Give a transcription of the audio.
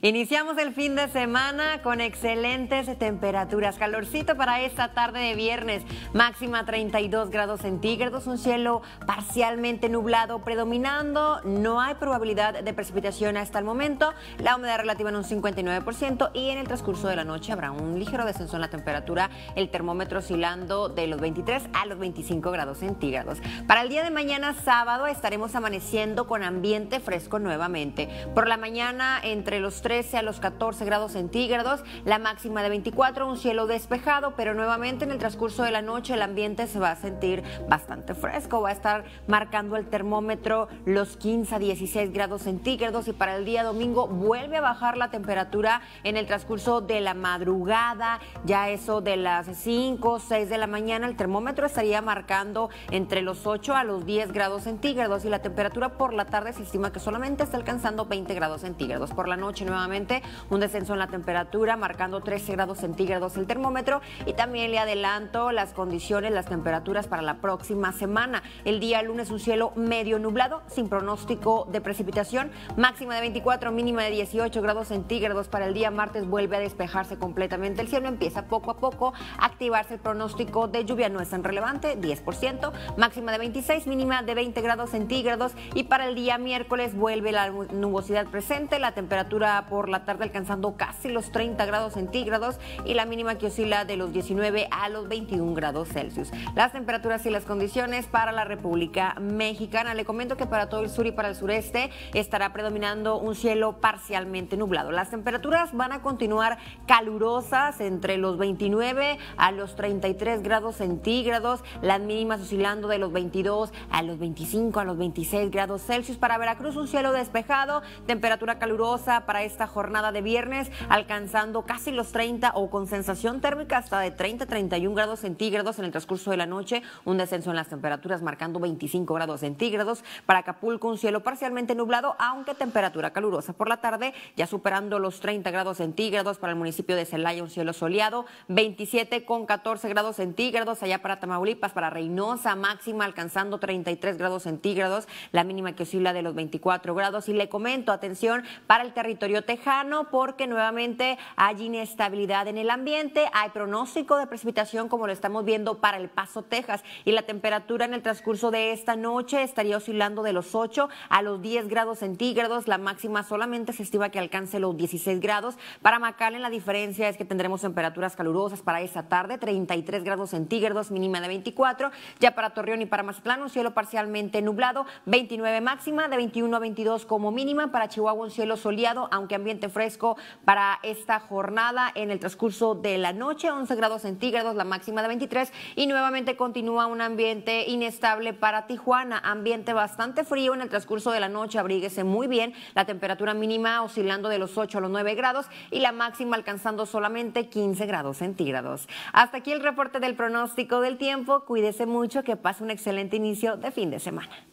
Iniciamos el fin de semana con excelentes temperaturas, calorcito para esta tarde de viernes, máxima 32 grados centígrados, un cielo parcialmente nublado predominando, no hay probabilidad de precipitación hasta el momento, la humedad relativa en un 59% y en el transcurso de la noche habrá un ligero descenso en la temperatura, el termómetro oscilando de los 23 a los 25 grados centígrados. Para el día de mañana sábado estaremos amaneciendo con ambiente fresco nuevamente, por la mañana entre los a los 14 grados centígrados, la máxima de 24, un cielo despejado, pero nuevamente en el transcurso de la noche el ambiente se va a sentir bastante fresco, va a estar marcando el termómetro los 15 a 16 grados centígrados y para el día domingo vuelve a bajar la temperatura en el transcurso de la madrugada, ya eso de las 5, o 6 de la mañana el termómetro estaría marcando entre los 8 a los 10 grados centígrados y la temperatura por la tarde se estima que solamente está alcanzando 20 grados centígrados. Por la noche nuevamente nuevamente un descenso en la temperatura, marcando 13 grados centígrados el termómetro y también le adelanto las condiciones, las temperaturas para la próxima semana. El día lunes un cielo medio nublado, sin pronóstico de precipitación, máxima de 24, mínima de 18 grados centígrados para el día martes vuelve a despejarse completamente el cielo, empieza poco a poco a activarse el pronóstico de lluvia, no es tan relevante, 10%, máxima de 26, mínima de 20 grados centígrados y para el día miércoles vuelve la nubosidad presente, la temperatura por la tarde alcanzando casi los 30 grados centígrados y la mínima que oscila de los 19 a los 21 grados Celsius. Las temperaturas y las condiciones para la República Mexicana. Le comento que para todo el sur y para el sureste estará predominando un cielo parcialmente nublado. Las temperaturas van a continuar calurosas entre los 29 a los 33 grados centígrados, las mínimas oscilando de los 22 a los 25 a los 26 grados Celsius. Para Veracruz un cielo despejado, temperatura calurosa para este esta jornada de viernes, alcanzando casi los 30 o con sensación térmica hasta de 30 31 grados centígrados en el transcurso de la noche, un descenso en las temperaturas marcando 25 grados centígrados. Para Acapulco, un cielo parcialmente nublado, aunque temperatura calurosa por la tarde, ya superando los 30 grados centígrados. Para el municipio de Celaya, un cielo soleado, 27 con 14 grados centígrados. Allá para Tamaulipas, para Reynosa, máxima alcanzando 33 grados centígrados, la mínima que oscila de los 24 grados. Y le comento, atención, para el territorio Tejano porque nuevamente hay inestabilidad en el ambiente, hay pronóstico de precipitación como lo estamos viendo para El Paso, Texas, y la temperatura en el transcurso de esta noche estaría oscilando de los 8 a los 10 grados centígrados, la máxima solamente se estima que alcance los 16 grados. Para Macalen la diferencia es que tendremos temperaturas calurosas para esta tarde, 33 grados centígrados, mínima de 24, ya para Torreón y para Mazatlán un cielo parcialmente nublado, 29 máxima, de 21 a 22 como mínima, para Chihuahua un cielo soleado, aunque ambiente fresco para esta jornada en el transcurso de la noche, 11 grados centígrados, la máxima de 23 y nuevamente continúa un ambiente inestable para Tijuana, ambiente bastante frío en el transcurso de la noche, abríguese muy bien, la temperatura mínima oscilando de los 8 a los 9 grados y la máxima alcanzando solamente 15 grados centígrados. Hasta aquí el reporte del pronóstico del tiempo, cuídese mucho, que pase un excelente inicio de fin de semana.